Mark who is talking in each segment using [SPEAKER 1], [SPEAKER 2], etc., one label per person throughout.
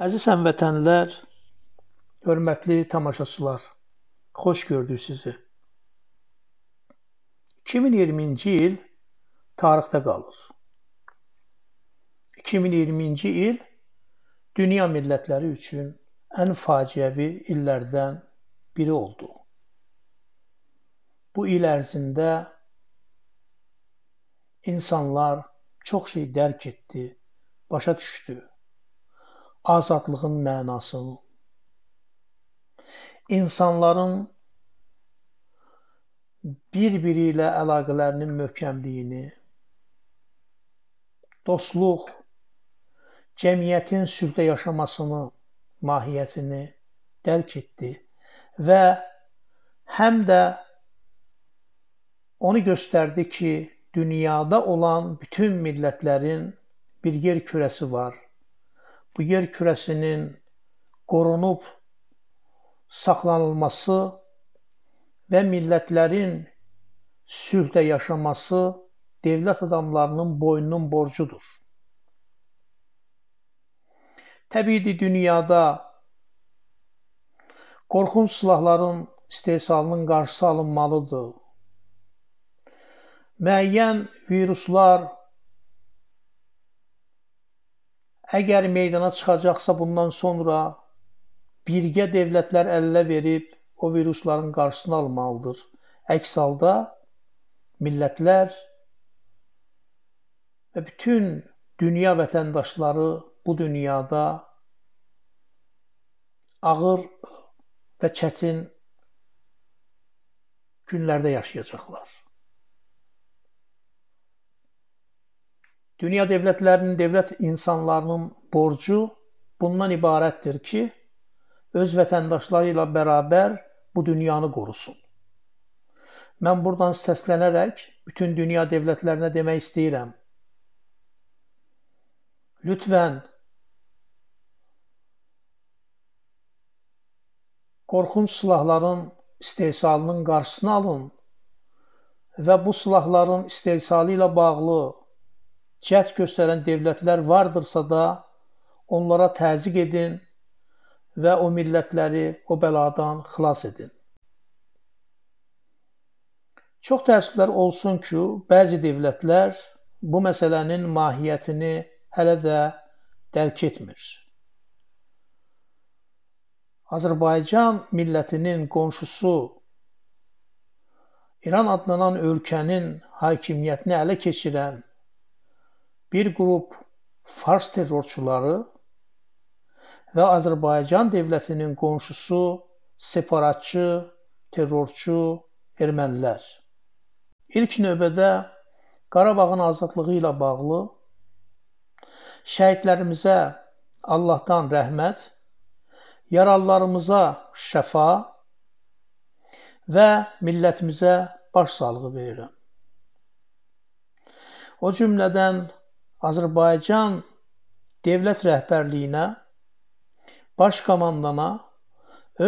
[SPEAKER 1] Əziz həmvətənlər, hörmətli tamaşaçılar, xoş gördük sizi. 2020-ci il tarixdə qalır. 2020-ci il dünya millətləri üçün ən faciəvi illərdən biri oldu. Bu il ərzində insanlar çox şey dərk etdi, başa düşdü azadlığın mənası insanların bir-biri ilə əlaqələrinin möhkəmliyini, dostluq, cəmiyyətin sülhdə yaşamasını, mahiyyətini dərk etdi və həm də onu göstərdi ki, dünyada olan bütün millətlərin bir yer kürəsi var bu yer kürəsinin qorunub saxlanılması və millətlərin sülhdə yaşaması dövlət adamlarının boynunun borcudur. Təbiidir dünyada qorxunc silahların istehsalının qarşısı alınmalıdır. Müəyyən viruslar Əgər meydana çıxacaqsa bundan sonra birgə dövlətlər əllə verib o virusların qarşısını almalıdır. Əks halda millətlər və bütün dünya vətəndaşları bu dünyada ağır və çətin günlərdə yaşayacaqlar. Dünya dövlətlərinin, dövlət insanlarının borcu bundan ibarətdir ki, öz vətəndaşları ilə bərabər bu dünyanı qorusun. Mən buradan səslənərək bütün dünya dövlətlərinə demək istəyirəm. Lütfən qorxunç silahların istehsalının qarşısını alın və bu silahların istehsalı ilə bağlı cəhd göstərən dövlətlər vardırsa da, onlara təzyiq edin və o millətləri o bəladan xilas edin. Çox təəssüflər olsun ki, bəzi dövlətlər bu məsələnin mahiyyətini hələ də dərk etmir. Azərbaycan millətinin qonşusu İran adlanan ölkənin hakimiyyətini ələ keçirən bir qrup fars terrorçuları və Azərbaycan dövlətinin qonşusu separatçı, terrorçu ermənilər. İlk növbədə Qarabağın azadlığı ilə bağlı şəhidlərimizə Allahdan rəhmət, yaralılarımıza şəfa və millətimizə başsağlığı verirəm. O cümlədən Azərbaycan dövlət rəhbərliyinə, baş komandana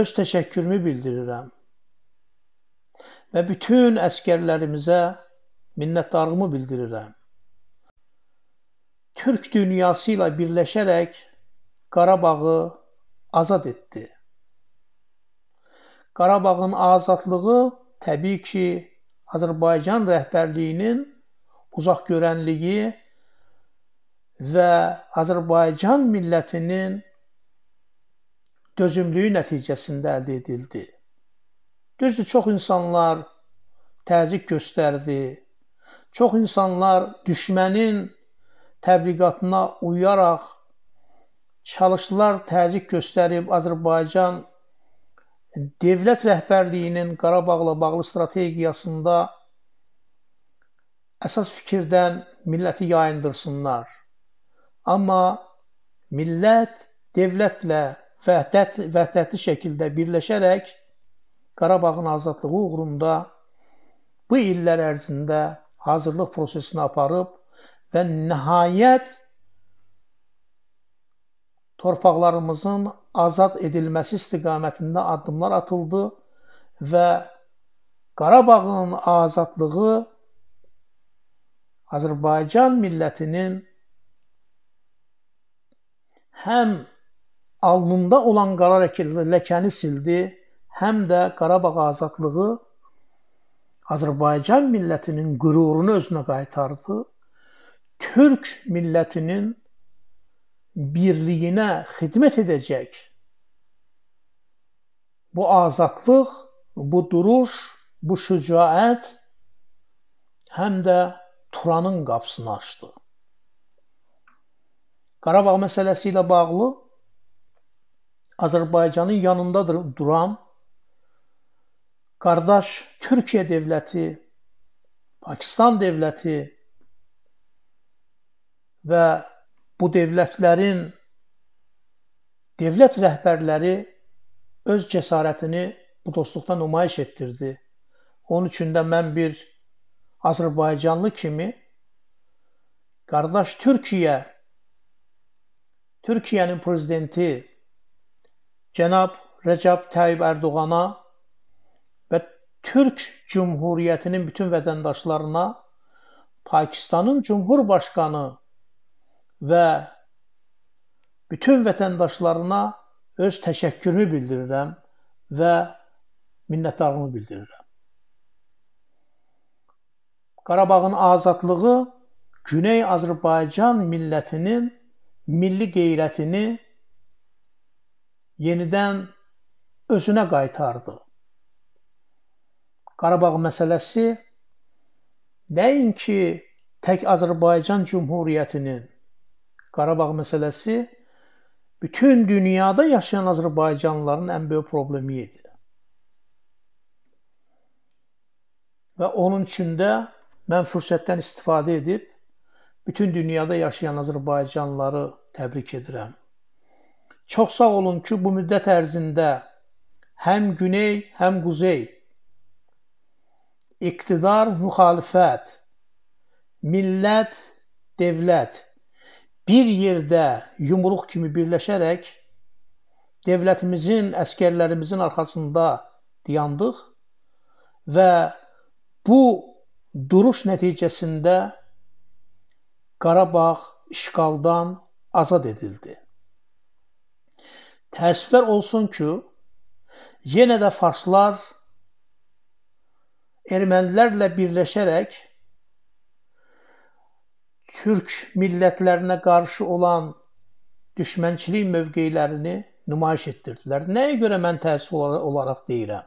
[SPEAKER 1] öz təşəkkürümü bildirirəm və bütün əskərlərimizə minnətdarlığımı bildirirəm. Türk dünyası ilə birləşərək Qarabağı azad etdi. Qarabağın azadlığı təbii ki, Azərbaycan rəhbərliyinin uzaqgörənliyi və Azərbaycan millətinin dözümlüyü nəticəsində əldə edildi. Düzdür, çox insanlar təzyiq göstərdi. Çox insanlar düşmənin təbliğatına uyaraq çalışdılar təzyiq göstərib Azərbaycan dövlət rəhbərliyinin Qarabağla bağlı strategiyasında əsas fikirdən milləti yayındırsınlar. Amma millət dövlətlə vəhdət, vəhdətli şəkildə birləşərək Qarabağın azadlığı uğrunda bu illər ərzində hazırlıq prosesini aparıb və nəhayət torpaqlarımızın azad edilməsi istiqamətində addımlar atıldı və Qarabağın azadlığı Azərbaycan millətinin həm alnında olan qara ləkəni sildi, həm də Qarabağ azadlığı Azərbaycan millətinin qürurunu özünə qaytardı. Türk millətinin birliyinə xidmət edəcək. Bu azadlıq, bu duruş, bu şücaət həm də Turanın qapısını açdı. Qarabağ məsələsi ilə bağlı Azərbaycanın yanında duran qardaş Türkiyə dövləti, Pakistan dövləti və bu dövlətlərin dövlət rəhbərləri öz cəsarətini bu dostluqda nümayiş etdirdi. Onun üçün də mən bir Azərbaycanlı kimi qardaş Türkiyə Türkiyənin prezidenti cənab Rəcəb Tayyib Ərdoğana və Türk Cümhuriyyətinin bütün vətəndaşlarına Pakistanın Cümhurbaşqanı və bütün vətəndaşlarına öz təşəkkürümü bildirirəm və minnətdarlığımı bildirirəm. Qarabağın azadlığı Güney Azərbaycan millətinin milli qeyrətini yenidən özünə qaytardı. Qarabağ məsələsi nəinki tək Azərbaycan Cümhuriyyətinin Qarabağ məsələsi bütün dünyada yaşayan Azərbaycanlıların ən böyük problemi idi. Və onun üçün də mən fürsətdən istifadə edib Bütün dünyada yaşayan azərbaycanlıları təbrik edirəm. Çox sağ olun ki, bu müddət ərzində həm güney, həm quzey iqtidar, müxalifət, millət, dövlət bir yerdə yumruq kimi birləşərək dövlətimizin, əskərlərimizin arxasında dayandıq və bu duruş nəticəsində Qarabağ işğaldan azad edildi. Təəssüflər olsun ki, yenə də farslar ermənilərlə birləşərək türk millətlərinə qarşı olan düşmənçilik mövqeylərini nümayiş etdirdilər. Nəyə görə mən təəssüf olaraq deyirəm?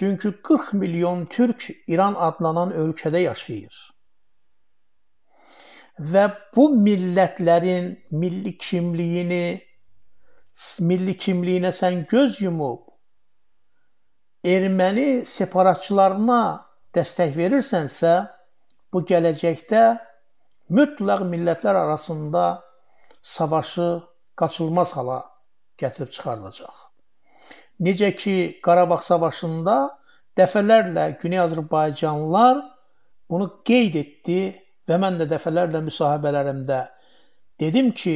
[SPEAKER 1] Çünki 40 milyon türk İran adlanan ölkədə yaşayır və bu millətlərin milli kimliyini, milli kimliyinə sən göz yumub, erməni separatçılarına dəstək verirsənsə, bu gələcəkdə mütləq millətlər arasında savaşı qaçılmaz hala gətirib çıxardacaq. Necə ki Qarabağ savaşında dəfələrlə Güney Azərbaycanlılar bunu qeyd etdi Və mən də dəfələrlə müsahibələrimdə dedim ki,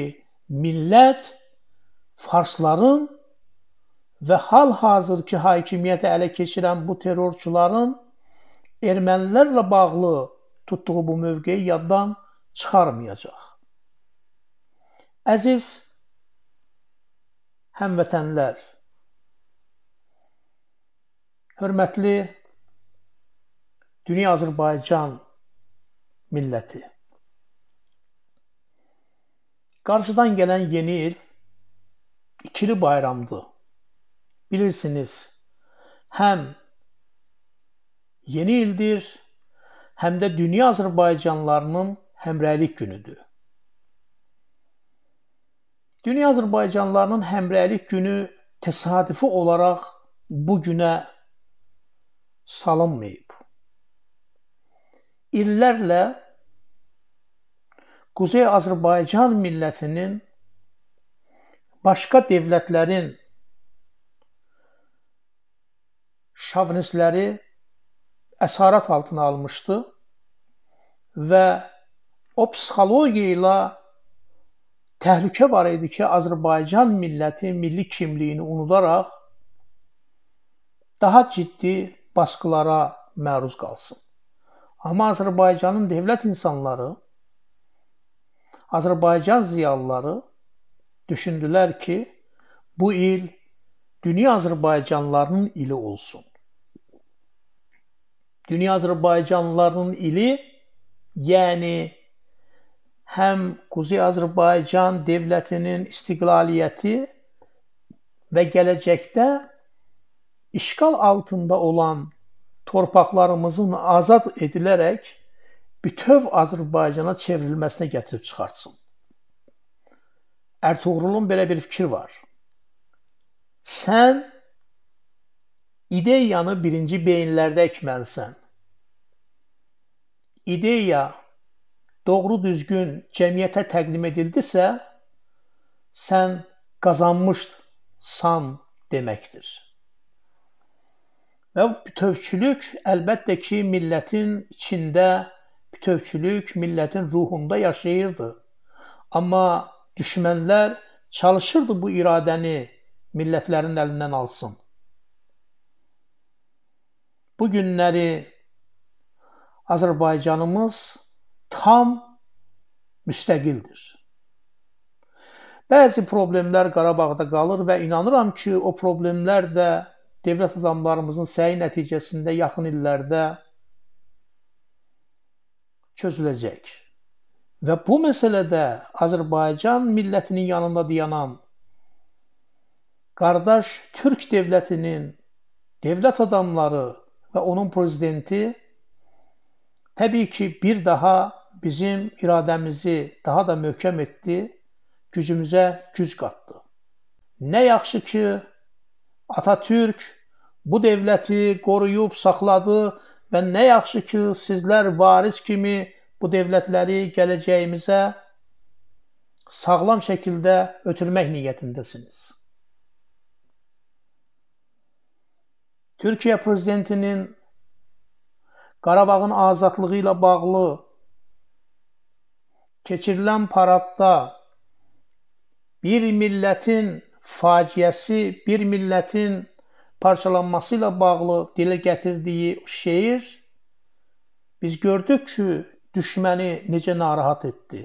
[SPEAKER 1] millət farsların və hal-hazırki hakimiyyəti ələ keçirən bu terrorçuların ermənilərlə bağlı tutduğu bu mövqeyi yaddan çıxarmayacaq. Əziz həmvətənlər, hörmətli Dünya Azərbaycan milləti. Qarşıdan gələn yeni il ikili bayramdır. Bilirsiniz, həm yeni ildir, həm də dünya Azərbaycanlarının həmrəylik günüdür. Dünya Azərbaycanlarının həmrəylik günü təsadüfi olaraq bu günə salınmayıb. İllərlə Quzey Azərbaycan millətinin başqa dövlətlərin şovinistləri əsarət altına almışdı və o psixologiya ilə təhlükə var idi ki, Azərbaycan milləti milli kimliyini unudaraq daha ciddi baskılara məruz qalsın. Amma Azərbaycanın dövlət insanları Azərbaycan ziyalıları düşündülər ki, bu il dünya Azərbaycanlarının ili olsun. Dünya Azərbaycanlarının ili, yəni həm Quzey Azərbaycan dövlətinin istiqlaliyyəti və gələcəkdə işğal altında olan torpaqlarımızın azad edilərək bütöv Azərbaycana çevrilməsinə gətirib çıxartsın. Ərtuğrulun belə bir fikri var. Sən ideyanı birinci beyinlərdə əkməlisən. İdeya doğru düzgün cəmiyyətə təqdim edildisə, sən qazanmışsan deməkdir. Və bütövçülük əlbəttə ki, millətin içində bütökçülük millətin ruhunda yaşayırdı. Amma düşmənlər çalışırdı bu iradəni millətlərin əlindən alsın. Bu günləri Azərbaycanımız tam müstəqildir. Bəzi problemlər Qarabağda qalır və inanıram ki, o problemlər də dövlət adamlarımızın səyi nəticəsində yaxın illərdə çözüləcək. Və bu məsələdə Azərbaycan millətinin yanında dayanan qardaş Türk dövlətinin dövlət adamları və onun prezidenti təbii ki, bir daha bizim iradəmizi daha da möhkəm etdi, gücümüzə güc qatdı. Nə yaxşı ki, Atatürk bu dövləti qoruyub saxladı Və nə yaxşı ki, sizlər varis kimi bu dövlətləri gələcəyimizə sağlam şəkildə ötürmək niyyətindəsiniz. Türkiyə prezidentinin Qarabağın azadlığı ilə bağlı keçirilən paradda bir millətin faciəsi, bir millətin parçalanması ilə bağlı dilə gətirdiyi şeir biz gördük ki, düşməni necə narahat etdi.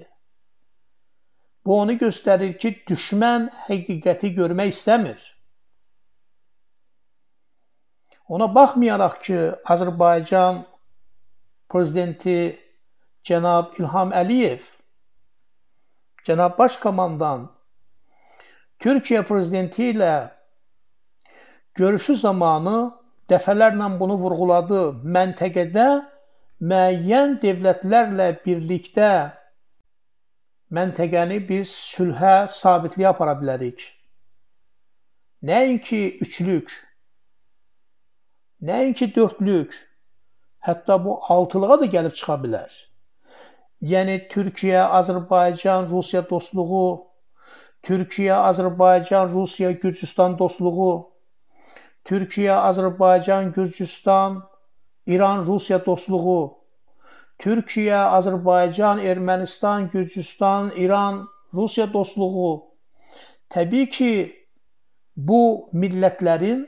[SPEAKER 1] Bu onu göstərir ki, düşmən həqiqəti görmək istəmir. Ona baxmayaraq ki, Azərbaycan prezidenti cənab İlham Əliyev cənab baş komandan Türkiyə prezidenti ilə Görüşü zamanı dəfələrlə bunu vurğuladı. Məntəqədə müəyyən dövlətlərlə birlikdə məntəqəni biz sülhə, sabitliyə apara bilərik. Nəinki üçlük, nəinki dördlük, hətta bu altılığa da gəlib çıxa bilər. Yəni Türkiyə, Azərbaycan, Rusiya dostluğu, Türkiyə, Azərbaycan, Rusiya, Gürcüstan dostluğu Türkiyə, Azərbaycan, Gürcüstan, İran, Rusiya dostluğu, Türkiyə, Azərbaycan, Ermənistan, Gürcüstan, İran, Rusiya dostluğu. Təbii ki, bu millətlərin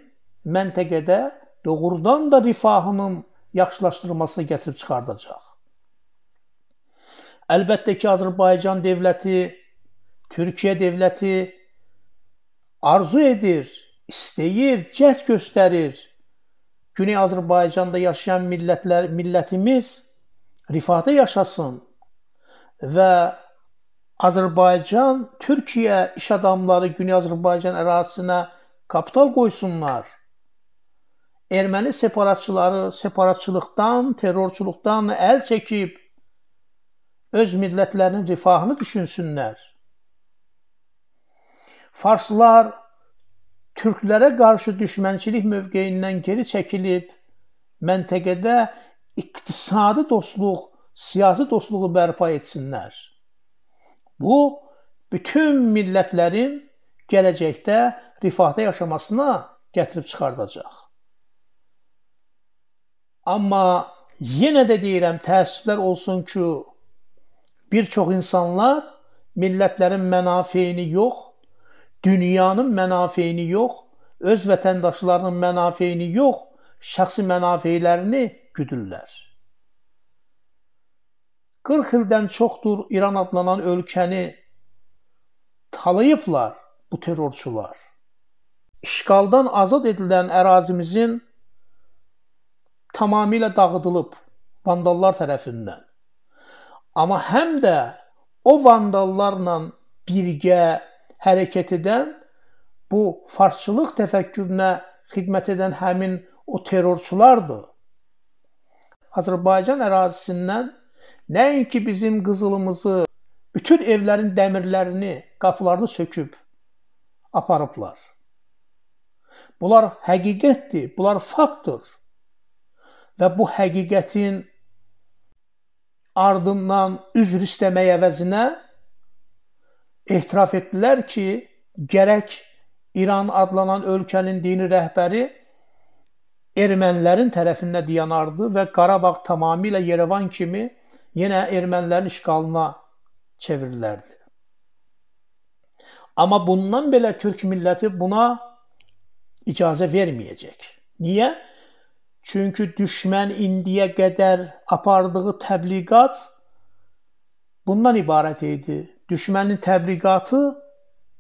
[SPEAKER 1] məntəqədə doğrudan da rifahının yaxşılaşdırılmasını gətirib çıxardacaq. Əlbəttə ki, Azərbaycan dövləti, Türkiyə dövləti arzu edir istəyir, cəhd göstərir. Güney Azərbaycanda yaşayan millətlər, millətimiz rifahda yaşasın və Azərbaycan, Türkiyə iş adamları Güney Azərbaycan ərazisinə kapital qoysunlar. Erməni separatçıları separatçılıqdan, terrorçuluqdan əl çəkib öz millətlərinin rifahını düşünsünlər. Farslar türklərə qarşı düşmənçilik mövqeyindən geri çəkilib, məntəqədə iqtisadi dostluq, siyasi dostluğu bərpa etsinlər. Bu bütün millətlərin gələcəkdə rifahda yaşamasına gətirib çıxardacaq. Amma yenə də deyirəm, təəssüflər olsun ki, bir çox insanlar millətlərin mənafeyini yox, dünyanın mənafeyini yox, öz vətəndaşlarının mənafeyini yox, şəxsi mənafeylərini güdürlər. 40 ildən çoxdur İran adlanan ölkəni talayıblar bu terrorçular. İşğaldan azad edilən ərazimizin tamamilə dağıdılıb vandallar tərəfindən. Amma həm də o vandallarla birgə hərəkət edən, bu farsçılıq təfəkkürünə xidmət edən həmin o terrorçulardır. Azərbaycan ərazisindən nəinki bizim qızılımızı, bütün evlərin dəmirlərini, qapılarını söküb aparıblar. Bunlar həqiqətdir, bunlar faktdır. Və bu həqiqətin ardından üzr istəmək əvəzinə etiraf etdilər ki, gərək İran adlanan ölkənin dini rəhbəri ermənilərin tərəfində dayanardı və Qarabağ tamamilə Yerevan kimi yenə ermənilərin işğalına çevrilərdi. Amma bundan belə türk milləti buna icazə verməyəcək. Niyə? Çünki düşmən indiyə qədər apardığı təbliğat bundan ibarət idi. Düşmənin təbliğatı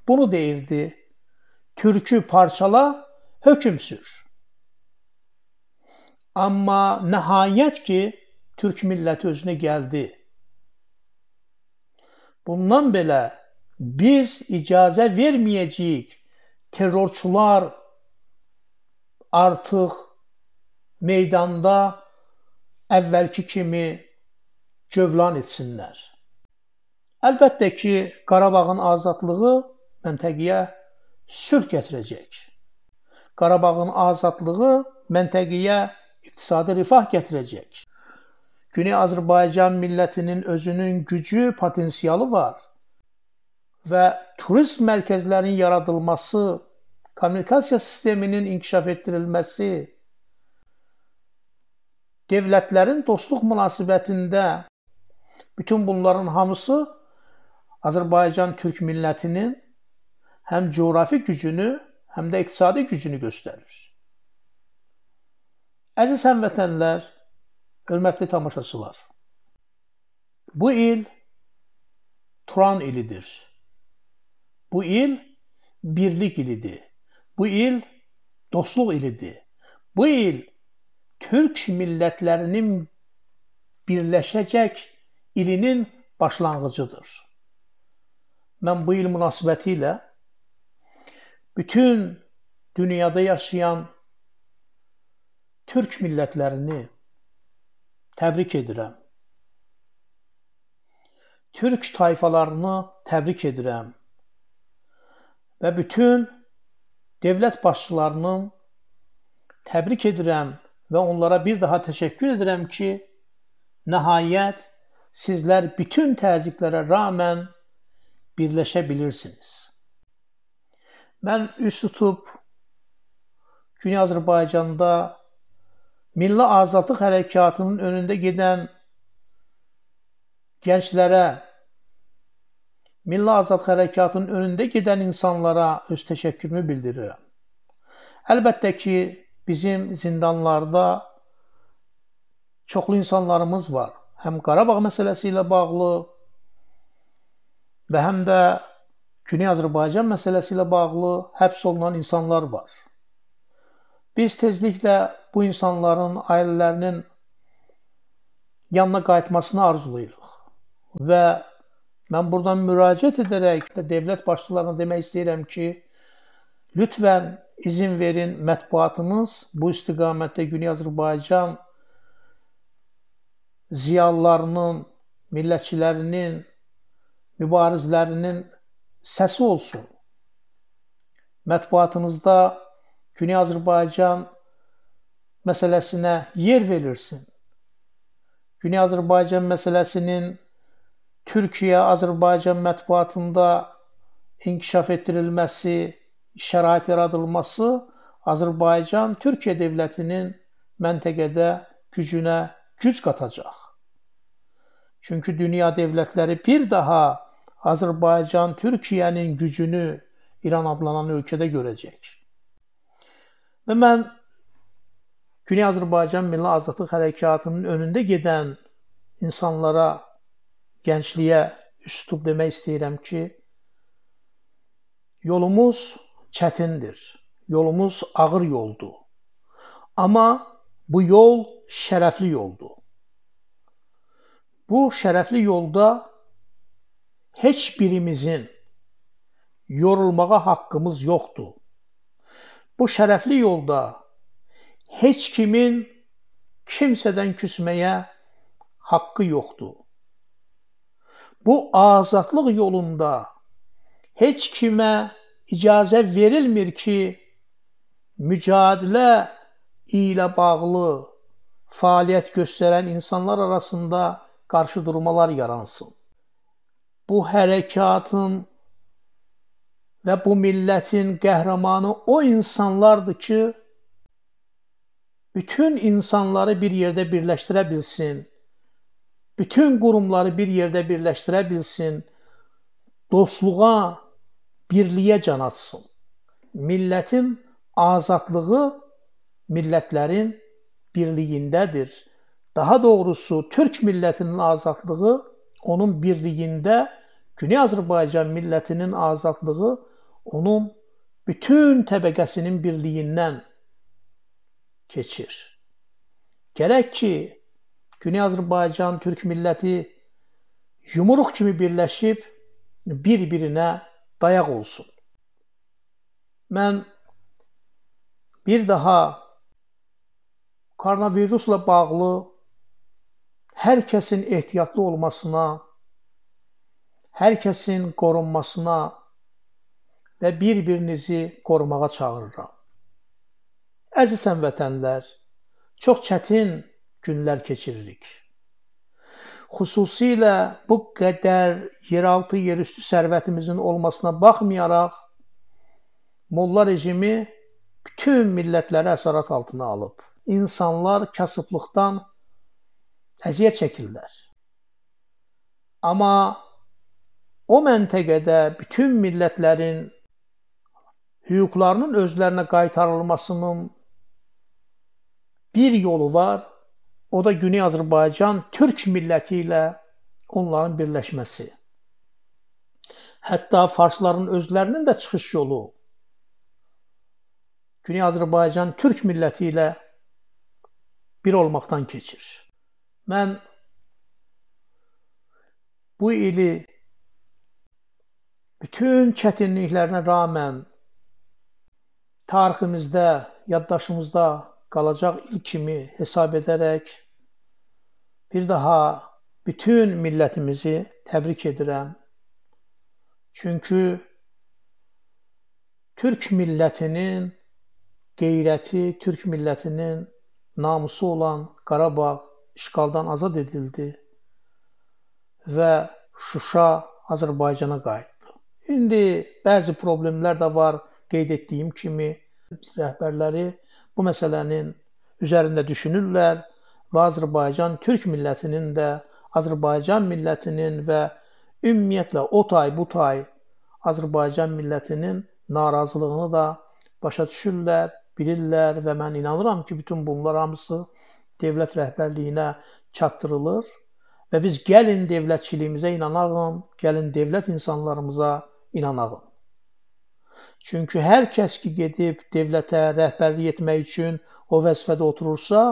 [SPEAKER 1] bunu deyirdi. Türkü parçala, hökm sür. Amma nəhayət ki, Türk milləti özünə gəldi. Bundan belə biz icazə verməyəcəyik terrorçular artıq meydanda əvvəlki kimi cövlan etsinlər. Əlbəttə ki, Qarabağın azadlığı məntəqəyə sülh gətirəcək. Qarabağın azadlığı məntəqəyə iqtisadi rifah gətirəcək. Güney Azərbaycan millətinin özünün gücü, potensialı var və turizm mərkəzlərinin yaradılması, kommunikasiya sisteminin inkişaf etdirilməsi, dövlətlərin dostluq münasibətində bütün bunların hamısı Azərbaycan türk millətinin həm coğrafi gücünü, həm də iqtisadi gücünü göstərir. Əziz həmvətənlər, hörmətli tamaşaçılar. Bu il Turan ilidir. Bu il birlik ilidir. Bu il dostluq ilidir. Bu il türk millətlərinin birləşəcək ilinin başlanğıcıdır mən bu il münasibəti ilə bütün dünyada yaşayan türk millətlərini təbrik edirəm. Türk tayfalarını təbrik edirəm və bütün dövlət başçılarının təbrik edirəm və onlara bir daha təşəkkür edirəm ki, nəhayət sizlər bütün təzyiqlərə rağmen birləşə Mən üz tutub Güney Azərbaycanda milli azadlıq hərəkatının önündə gedən gənclərə, milli azad hərəkatının önündə gedən insanlara öz təşəkkürümü bildirirəm. Əlbəttə ki, bizim zindanlarda çoxlu insanlarımız var. Həm Qarabağ məsələsi ilə bağlı, və həm də Güney Azərbaycan məsələsi ilə bağlı həbs olunan insanlar var. Biz tezliklə bu insanların ailələrinin yanına qayıtmasını arzulayırıq və mən buradan müraciət edərək də dövlət başçılarına demək istəyirəm ki, lütfən izin verin mətbuatınız bu istiqamətdə Güney Azərbaycan ziyalılarının, millətçilərinin mübarizlərinin səsi olsun. Mətbuatınızda Güney Azərbaycan məsələsinə yer verirsin. Güney Azərbaycan məsələsinin Türkiyə-Azərbaycan mətbuatında inkişaf etdirilməsi, şərait yaradılması Azərbaycan Türkiyə dövlətinin məntəqədə gücünə güc qatacaq. Çünki dünya dövlətləri bir daha Azərbaycan Türkiyənin gücünü İran adlanan ölkədə görəcək. Və mən Güney Azərbaycan Milli Azadlıq Hərəkatının önündə gedən insanlara, gəncliyə üslub demək istəyirəm ki, yolumuz çətindir. Yolumuz ağır yoldur. Amma bu yol şərəfli yoldur. Bu şərəfli yolda heç birimizin yorulmağa haqqımız yoxdur. Bu şərəfli yolda heç kimin kimsədən küsməyə haqqı yoxdur. Bu azadlıq yolunda heç kimə icazə verilmir ki, mücadilə ilə bağlı fəaliyyət göstərən insanlar arasında qarşı durmalar yaransın bu hərəkatın və bu millətin qəhrəmanı o insanlardır ki, bütün insanları bir yerdə birləşdirə bilsin, bütün qurumları bir yerdə birləşdirə bilsin, dostluğa, birliyə can atsın. Millətin azadlığı millətlərin birliyindədir. Daha doğrusu Türk millətinin azadlığı onun birliyində Güney Azərbaycan millətinin azadlığı onun bütün təbəqəsinin birliyindən keçir. Gərək ki, Güney Azərbaycan türk milləti yumruq kimi birləşib bir-birinə dayaq olsun. Mən bir daha koronavirusla bağlı hər kəsin ehtiyatlı olmasına herkesin korunmasına və bir-birinizi qorumağa çağırıram. Əziz həmvətənlər, çox çətin günlər keçiririk. Xüsusilə bu qədər yeraltı, yerüstü sərvətimizin olmasına baxmayaraq molla rejimi bütün millətləri əsarət altına alıb. İnsanlar kasıblıqdan əziyyət çəkirlər. Amma O məntəqədə bütün millətlərin hüquqlarının özlərinə qaytarılmasının bir yolu var. O da Güney Azərbaycan türk milləti ilə onların birləşməsi. Hətta farsların özlərinin də çıxış yolu Güney Azərbaycan türk milləti ilə bir olmaqdan keçir. Mən bu ili Bütün çətinliklərinə rağmen tariximizdə, yaddaşımızda qalacaq il kimi hesab edərək bir daha bütün millətimizi təbrik edirəm. Çünki Türk millətinin qeyrəti, Türk millətinin namusu olan Qarabağ işğaldan azad edildi və Şuşa Azərbaycana qayıtdı. İndi bəzi problemlər də var, qeyd etdiyim kimi rəhbərləri bu məsələnin üzərində düşünürlər və Azərbaycan türk millətinin də, Azərbaycan millətinin və ümumiyyətlə o tay bu tay Azərbaycan millətinin narazılığını da başa düşürlər, bilirlər və mən inanıram ki, bütün bunlar hamısı dövlət rəhbərliyinə çatdırılır və biz gəlin dövlətçiliyimizə inanalım, gəlin dövlət insanlarımıza inanağım. Çünki hər kəs ki gedib dövlətə rəhbərlik etmək üçün o vəzifədə oturursa,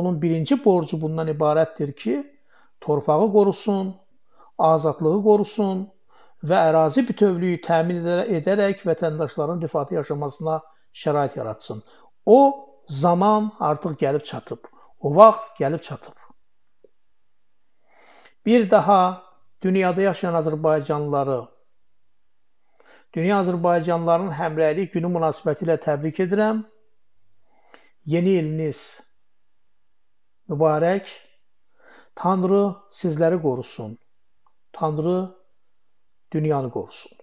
[SPEAKER 1] onun birinci borcu bundan ibarətdir ki, torpağı qorusun, azadlığı qorusun və ərazi bütövlüyü təmin edərək vətəndaşların rifahı yaşamasına şərait yaratsın. O zaman artıq gəlib çatıb. O vaxt gəlib çatıb. Bir daha dünyada yaşayan azərbaycanlıları Dünya Azərbaycanlılarının həmrəylik günü münasibətilə təbrik edirəm. Yeni iliniz mübarək. Tanrı sizləri qorusun. Tanrı dünyanı qorusun.